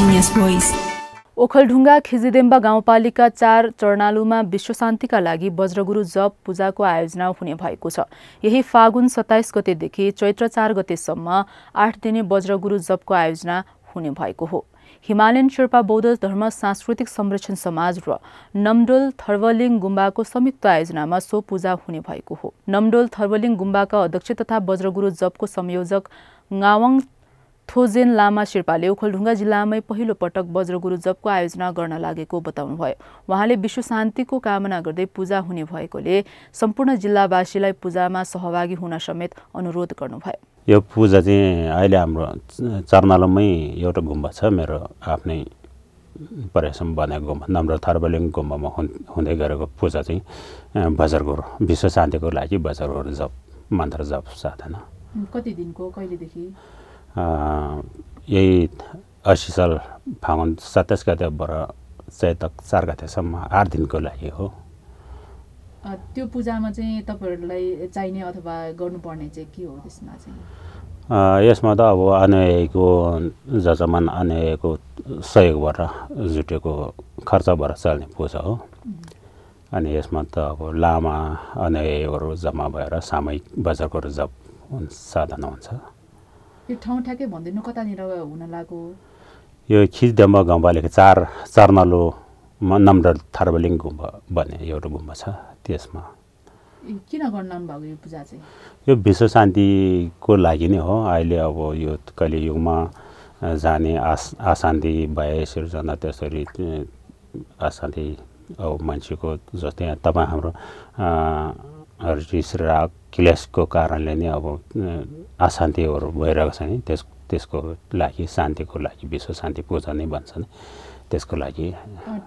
indigenous voice Okhaldhunga खिजिदेम्बा गाउँपालिका चार चर्णालुमा विश्वशान्तिका लागि वज्रगुरु जप पूजाको आयोजना हुने भएको छ यही फागुन सत्ताइस गतेदेखि चैत्र चार गतेसम्म आठ दिने वज्रगुरु जपको आयोजना हुने भएको हो हिमालयन शेर्पा बौद्ध धर्म सांस्कृतिक संरक्षण समाज र नमडोल थर्वलिङ गुम्बाको संयुक्त आयोजनामा सो पूजा हुने भएको हो नमडोल थर्वलिङ गुम्बाका अध्यक्ष तथा वज्रगुरु जपको संयोजक गावाङ थोजेन लामा शेर्पाले ओखलढुङ्गा जिल्लामै पहिलो पटक वज्रगुरु जपको आयोजना गर्न लागेको बताउनुभयो उहाँले विश्व शान्तिको कामना गर्दै पूजा हुने भएकोले सम्पूर्ण जिल्लावासीलाई पूजामा सहभागी हुन समेत अनुरोध गर्नुभयो यो पूजा चाहिँ अहिले हाम्रो चारमालमै एउटा गुम्बा छ मेरो आफ्नै प्रयासमा बनेको गुम्बा नम्र थर्बलिङ गुम्बामा हुँदै गरेको पूजा चाहिँ बजारगुरु विश्व शान्तिको लागि बजारगुरु जप मन्त्र जप साधना कति दिनको कहिलेदेखि यही असी साल फागुन सत्ताइस गतेबाट चैत चार गतेसम्म आठ दिनको लागि हो त्यो पूजामा चाहिँ तपाईँहरूलाई चाहिने अथवा गर्नुपर्ने चाहिँ के हो त्यसमा चाहिँ यसमा त अब अनुयायको जजमान अनुयायको सहयोगबाट जुटेको खर्चबाट चल्ने पूजा हो अनि यसमा त अब लामा अनुयायहरू जम्मा भएर सामूहिक बजारको रिजर्भ साधना हुन्छ यो ठाउँ ठ्याक्कै भनिदिनु कतानिर हुन लाग्यो यो खिचडम्बा गाउँपालिका चार चार नलो नम्बर थर्बलिङ गुम्बा भन्ने एउटा गुम्बा छ त्यसमा किन गर्नु भएको यो पूजा चाहिँ यो विश्व शान्तिको लागि नै हो अहिले अब यो कहिले जाने आस अशान्ति भए यसरी जाँदा त्यसरी अशान्ति अब मान्छेको जस्तै तपाईँ हाम्रो श्री राग क्लेसको कारणले नै अब अशान्तिहरू भइरहेको छ नि त्यस त्यसको लागि शान्तिको लागि विश्व शान्ति पूजा नै भन्छन् त्यसको लागि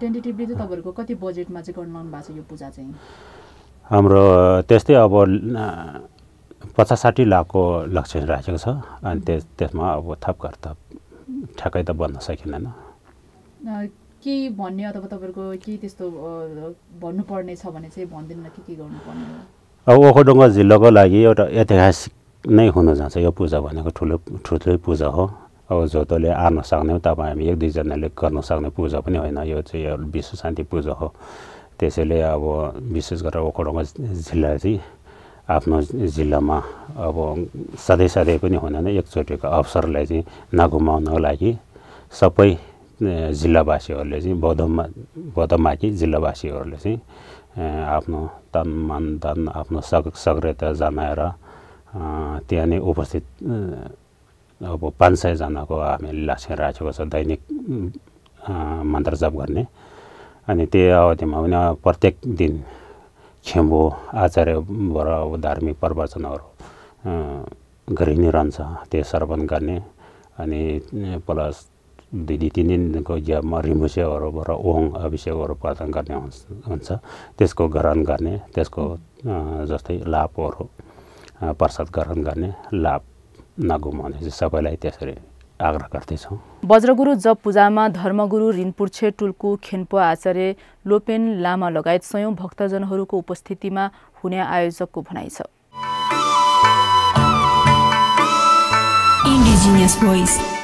टेन्टेटिभली चाहिँ तपाईँहरूको कति बजेटमा चाहिँ गर्नु भएको छ यो पूजा चाहिँ हाम्रो त्यस्तै अब पचास साठी लाखको लक्ष्य राखेको छ अनि त्यस त्यसमा अब थप घर थप ठ्याक्कै त बन्न सकिँदैन के भन्ने अथवा तपाईँहरूको केही त्यस्तो भन्नुपर्ने छ भने चाहिँ भनिदिनु के के गर्नुपर्ने अब ओखोडोङ्गा जिल्लाको लागि एउटा ऐतिहासिक नै हुन जान्छ यो पूजा भनेको ठुलो ठुलो पूजा हो अब जोतोले आर्न सक्ने तपाईँ हामी एक दुईजनाले गर्न सक्ने पूजा पनि होइन यो चाहिँ विश्व शान्ति पूजा हो त्यसैले अब विशेष गरेर ओखोडोङ्गा जिल्ला चाहिँ आफ्नो जिल्लामा अब सधैँ सधैँ पनि हुँदैन एकचोटिको अवसरलाई चाहिँ नगुमाउनको लागि सबै जिल्लावासीहरूले चाहिँ बौद्धमा बौद्धमाकी जिल्लावासीहरूले चाहिँ आफ्नो तन मन धन आफ्नो सक सक्रियता जनाएर त्यहाँ नै उपस्थित अब पाँच सयजनाको हामीले लक्ष्य राखेको छ दैनिक मन्त्र जप गर्ने अनि त्यही अवधिमा पनि प्रत्येक दिन खेम्बो आचार्यबाट अब धार्मिक प्रवचनहरू गरि नै रहन्छ त्यो श्रवण गर्ने अनि प्लस दुई तिन दिनको ज्याबमा रिमुसेहरूबाट ओङ अभिषेकहरू प्रदान गर्ने हुन्छ त्यसको ग्रहण गर्ने त्यसको जस्तै लाभहरू प्रसाद ग्रहण गर्ने लाभ नगुमाउने चाहिँ सबैलाई त्यसरी आग्रह गर्दैछौँ वज्रगुरु जप पूजामा धर्मगुरु रिनपुर्छे टुल्कु खेन्पो आचार्य लोपेन लामा लगायत सयौँ भक्तजनहरूको उपस्थितिमा हुने आयोजकको भनाइ छ Indigenous Voice